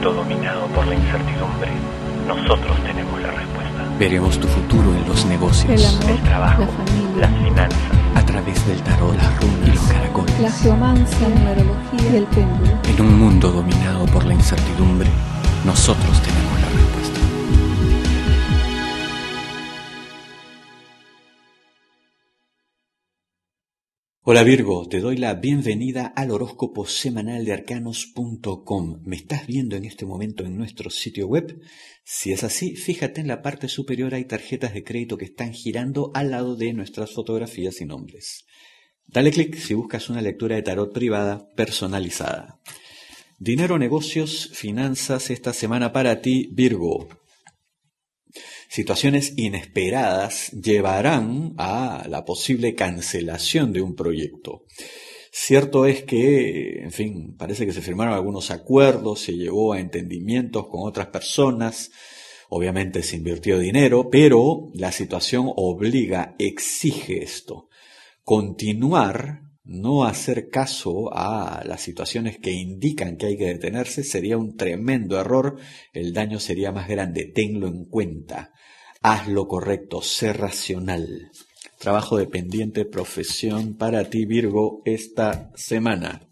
mundo dominado por la incertidumbre, nosotros tenemos la respuesta. Veremos tu futuro en los negocios, el, trabajo, la familia, las finanzas, a través del tarot, las runas y los caracoles, la geomancia, la numerología y el péndulo. En un mundo dominado por la incertidumbre, nosotros tenemos la respuesta. Hola Virgo, te doy la bienvenida al horóscopo semanal de arcanos.com. ¿Me estás viendo en este momento en nuestro sitio web? Si es así, fíjate en la parte superior hay tarjetas de crédito que están girando al lado de nuestras fotografías y nombres. Dale clic si buscas una lectura de tarot privada personalizada. Dinero, negocios, finanzas esta semana para ti, Virgo situaciones inesperadas llevarán a la posible cancelación de un proyecto. Cierto es que, en fin, parece que se firmaron algunos acuerdos, se llegó a entendimientos con otras personas, obviamente se invirtió dinero, pero la situación obliga, exige esto, continuar no hacer caso a las situaciones que indican que hay que detenerse sería un tremendo error, el daño sería más grande, tenlo en cuenta, haz lo correcto, sé racional. Trabajo dependiente, profesión para ti Virgo esta semana.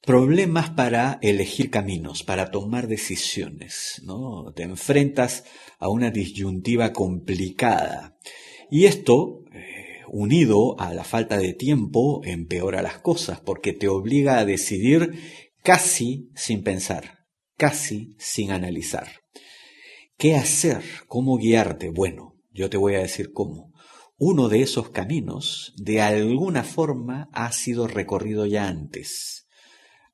Problemas para elegir caminos, para tomar decisiones, ¿no? Te enfrentas a una disyuntiva complicada. Y esto eh, unido a la falta de tiempo, empeora las cosas porque te obliga a decidir casi sin pensar, casi sin analizar. ¿Qué hacer? ¿Cómo guiarte? Bueno, yo te voy a decir cómo. Uno de esos caminos, de alguna forma, ha sido recorrido ya antes.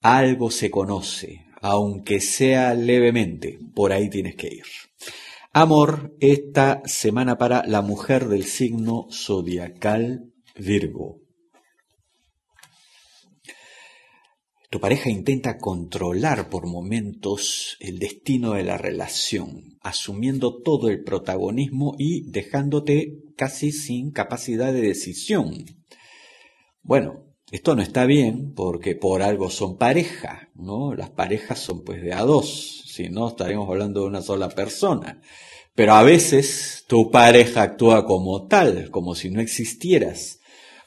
Algo se conoce, aunque sea levemente, por ahí tienes que ir. Amor esta semana para la mujer del signo zodiacal Virgo. Tu pareja intenta controlar por momentos el destino de la relación, asumiendo todo el protagonismo y dejándote casi sin capacidad de decisión. Bueno, esto no está bien porque por algo son pareja, ¿no? Las parejas son pues de a dos, si no estaríamos hablando de una sola persona. Pero a veces tu pareja actúa como tal, como si no existieras.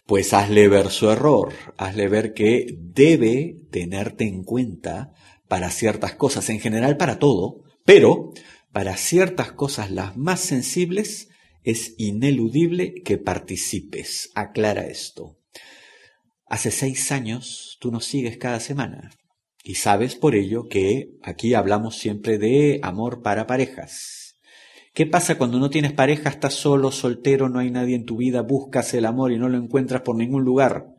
Pues hazle ver su error, hazle ver que debe tenerte en cuenta para ciertas cosas, en general para todo, pero para ciertas cosas las más sensibles es ineludible que participes. Aclara esto. Hace seis años tú nos sigues cada semana y sabes por ello que aquí hablamos siempre de amor para parejas. ¿Qué pasa cuando no tienes pareja, estás solo, soltero, no hay nadie en tu vida, buscas el amor y no lo encuentras por ningún lugar?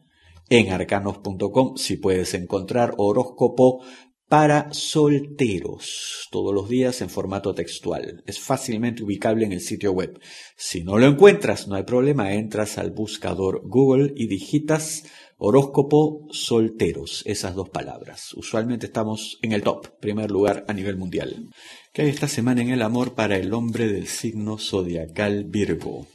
En arcanos.com si puedes encontrar horóscopo para solteros todos los días en formato textual. Es fácilmente ubicable en el sitio web. Si no lo encuentras, no hay problema, entras al buscador Google y digitas Horóscopo solteros, esas dos palabras. Usualmente estamos en el top, primer lugar a nivel mundial. ¿Qué hay esta semana en el amor para el hombre del signo zodiacal Virgo?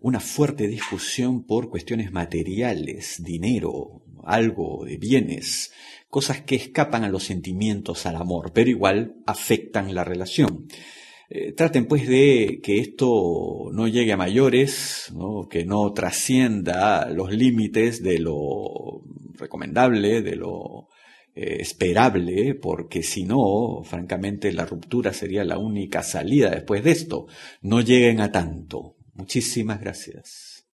Una fuerte discusión por cuestiones materiales, dinero, algo de bienes, cosas que escapan a los sentimientos, al amor, pero igual afectan la relación. Eh, traten pues de que esto no llegue a mayores, que no trascienda los límites de lo recomendable, de lo eh, esperable, porque si no, francamente, la ruptura sería la única salida después de esto. No lleguen a tanto. Muchísimas gracias.